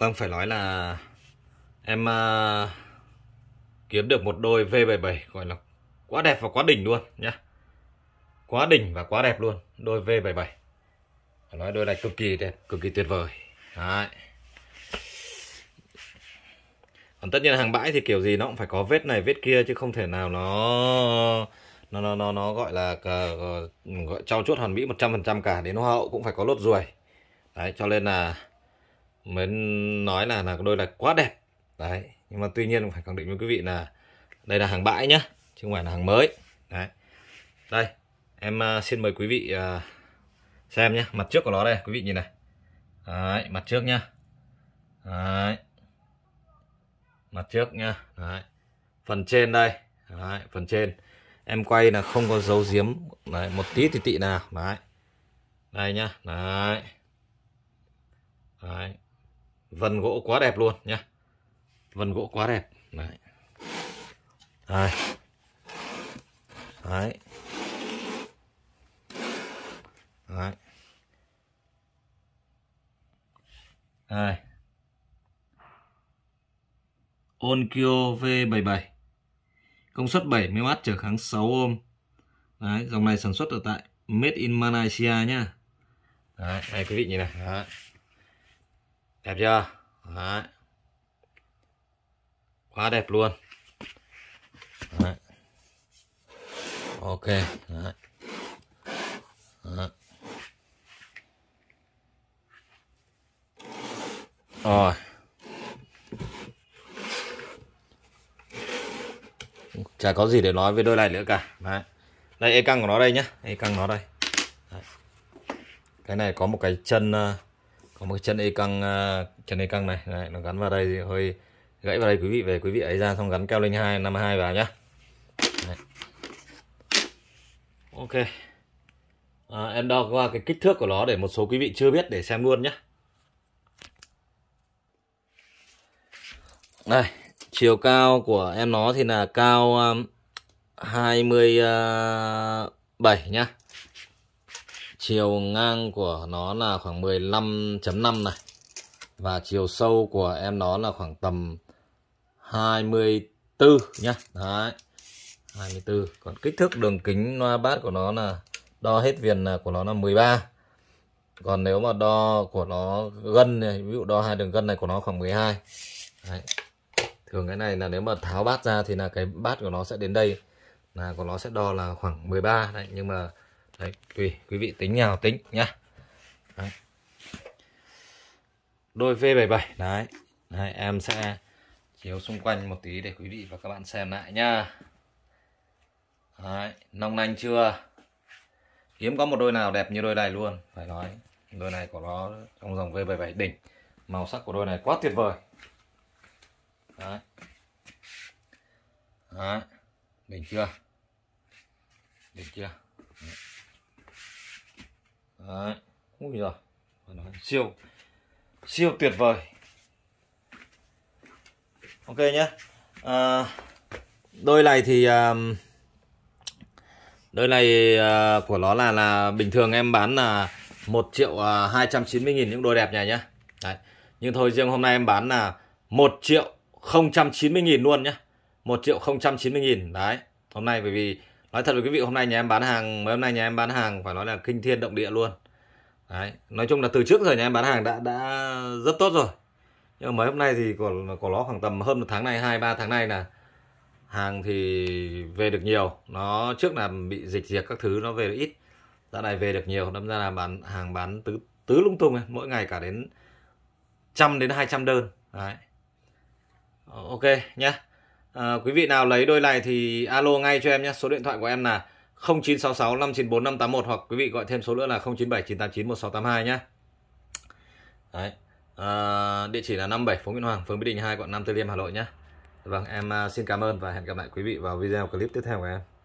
Vâng, phải nói là em à, kiếm được một đôi V77 gọi là quá đẹp và quá đỉnh luôn nhá. Quá đỉnh và quá đẹp luôn, đôi V77. Phải nói đôi này cực kỳ đẹp, cực kỳ tuyệt vời. Đấy. Còn tất nhiên hàng bãi thì kiểu gì nó cũng phải có vết này vết kia chứ không thể nào nó nó nó nó, nó gọi là uh, gọi trau chuốt hoàn mỹ 100% cả đến hoa hậu cũng phải có lốt ruồi. Đấy cho nên là mới nói là là đôi là quá đẹp đấy nhưng mà tuy nhiên phải khẳng định với quý vị là đây là hàng bãi nhá chứ không phải là hàng mới đấy đây em à, xin mời quý vị à, xem nhé mặt trước của nó đây quý vị nhìn này đấy, mặt trước nhá đấy. mặt trước nhá đấy. phần trên đây đấy, phần trên em quay là không có dấu giếm đấy, một tí thì tị nào đấy đây nhá đấy, đấy. Vân gỗ quá đẹp luôn nhá. Vân gỗ quá đẹp. Đấy. Đấy. Đấy. Đấy. Đây. Onkyo V77. Công suất 70W trở kháng 6 ohm. Đấy, dòng này sản xuất ở tại Made in Malaysia nhá. Đấy, này quý vị nhìn này. Đấy đẹp chưa Đấy. quá đẹp luôn Đấy. ok Đấy. Đấy. rồi chả có gì để nói với đôi này nữa cả Đấy. đây e căng của nó đây nhá e căng nó đây Đấy. cái này có một cái chân uh, có một chân e căng à, chân e căng này này nó gắn vào đây thì hơi gãy vào đây quý vị về quý vị ấy ra xong gắn keo linh hai năm hai vào nhá Đấy. ok à, em đo qua cái kích thước của nó để một số quý vị chưa biết để xem luôn nhá đây chiều cao của em nó thì là cao um, à, 27 à, nhá chiều ngang của nó là khoảng 15.5 này và chiều sâu của em nó là khoảng tầm 24 nhá đấy 24 còn kích thước đường kính loa bát của nó là đo hết viền của nó là 13 còn nếu mà đo của nó gân này ví dụ đo hai đường gân này của nó khoảng 12 đấy. thường cái này là nếu mà tháo bát ra thì là cái bát của nó sẽ đến đây là của nó sẽ đo là khoảng 13 đấy nhưng mà đấy tùy quý vị tính nào tính nhá đấy. đôi V77 đấy. đấy em sẽ chiếu xung quanh một tí để quý vị và các bạn xem lại nhá đấy nong nanh chưa hiếm có một đôi nào đẹp như đôi này luôn phải nói đôi này của nó trong dòng V77 đỉnh màu sắc của đôi này quá tuyệt vời đấy đấy đỉnh chưa đỉnh chưa Đấy. Úi giời. Siêu siêu tuyệt vời. Ok nhé. À, đôi này thì à, đôi này à, của nó là là bình thường em bán là 1 triệu à, 290 nghìn những đôi đẹp nhà nhá. Đấy. Nhưng thôi riêng hôm nay em bán là 1 triệu 090 nghìn luôn nhá. 1 triệu 090 nghìn đấy. Hôm nay bởi vì nói thật với quý vị hôm nay nhà em bán hàng mấy hôm nay nhà em bán hàng phải nói là kinh thiên động địa luôn Đấy. nói chung là từ trước giờ nhà em bán hàng đã đã rất tốt rồi nhưng mà mấy hôm nay thì còn có nó khoảng tầm hơn một tháng này hai ba tháng nay là hàng thì về được nhiều nó trước là bị dịch diệt các thứ nó về được ít dạo này về được nhiều đâm ra là bán hàng bán tứ tứ lung tung ấy, mỗi ngày cả đến trăm đến 200 đơn đấy ờ, ok nhá À, quý vị nào lấy đôi này thì alo ngay cho em nhé. Số điện thoại của em là 0966 594 581 hoặc quý vị gọi thêm số nữa là 097 989 1682 nhé. Đấy. À, địa chỉ là 57 Phố Nguyễn Hoàng, phường Mỹ Đình 2, quận Nam Từ Liêm, Hà Nội nhé. Vâng, em ờ, xin cảm ơn và hẹn gặp lại quý vị vào video clip tiếp theo của em.